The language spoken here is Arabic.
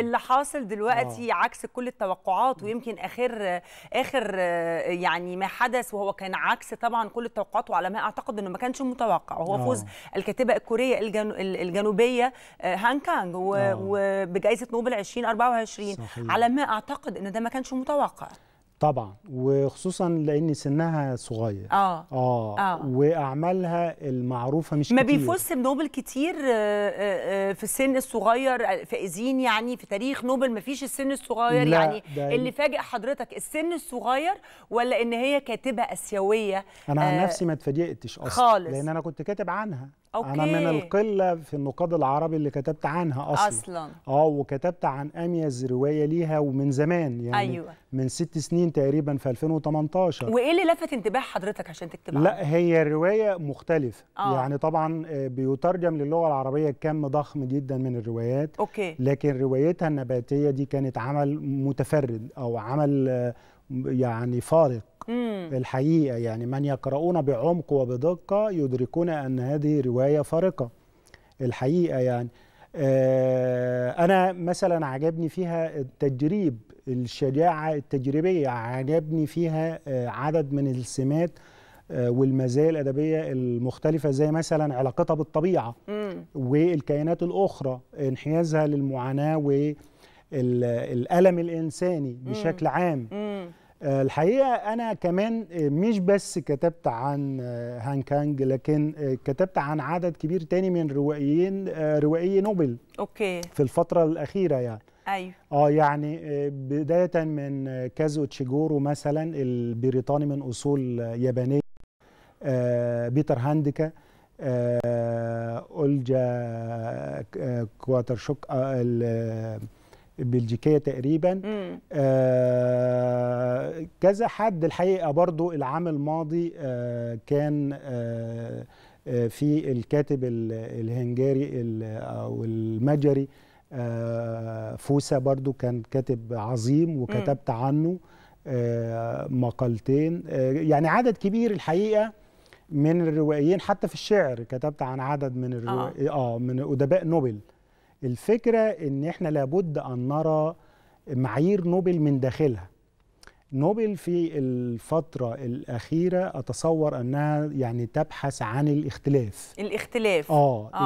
اللي حاصل دلوقتي آه. عكس كل التوقعات ويمكن اخر اخر آه، يعني ما حدث وهو كان عكس طبعا كل التوقعات وعلى ما اعتقد انه ما كانش متوقع وهو آه. فوز الكاتبه الكوريه الجنو الجنوبيه آه، هان كانج آه. وبجائزه نوبل 2024 صحيح. على ما اعتقد ان ده ما كانش متوقع طبعا وخصوصا لان سنها صغير اه اه, آه. واعمالها المعروفه مش ما بيفوز بنوبل كتير آه، آه، آه، في السن الصغير فائزين يعني في تاريخ نوبل ما فيش السن الصغير لا يعني اللي فاجئ حضرتك السن الصغير ولا ان هي كاتبه اسيويه انا عن نفسي ما اتفاجئتش اصلا خالص لان انا كنت كاتب عنها أوكي. انا من القله في النقاد العربي اللي كتبت عنها اصلا اصلا اه وكتبت عن اميز روايه ليها ومن زمان يعني أيوة. من ست سنين تقريبا في 2018 وايه اللي لفت انتباه حضرتك عشان تكتب لا هي روايه مختلفه آه. يعني طبعا آه، بيترجم للغه العربيه كم ضخم جدا من الروايات أوكي. لكن روايتها النباتيه دي كانت عمل متفرد او عمل آه، يعني فارق مم. الحقيقه يعني من يقرؤون بعمق وبدقه يدركون ان هذه روايه فارقه الحقيقه يعني آه انا مثلا عجبني فيها التجريب الشجاعه التجريبيه عجبني فيها آه عدد من السمات آه، والمزايا الادبيه المختلفه زي مثلا علاقتها بالطبيعه مم. والكائنات الاخرى انحيازها للمعاناه والالم الانساني بشكل عام مم. آه، الحقيقه انا كمان آه، مش بس كتبت عن آه، هان كانج لكن كتبت عن عدد كبير تاني من روائيين روائي نوبل اوكي في الفتره الاخيره يعني ايوه اه يعني بدايه من كازو تشيجورو مثلا البريطاني من اصول يابانيه آه بيتر هاندكا آه اولجا كواترشوك آه البلجيكيه تقريبا آه كذا حد الحقيقه برضو العام الماضي آه كان آه, آه، في الكاتب الهنجاري او المجري آه، فوسا برضو كان كاتب عظيم وكتبت عنه آه، مقالتين يعني عدد كبير الحقيقه من الروائيين حتى في الشعر كتبت عن عدد من الروائيين آه. اه من ادباء نوبل الفكرة إن إحنا لابد أن نرى معايير نوبل من داخلها نوبل في الفترة الأخيرة أتصور أنها يعني تبحث عن الاختلاف الاختلاف آه, آه.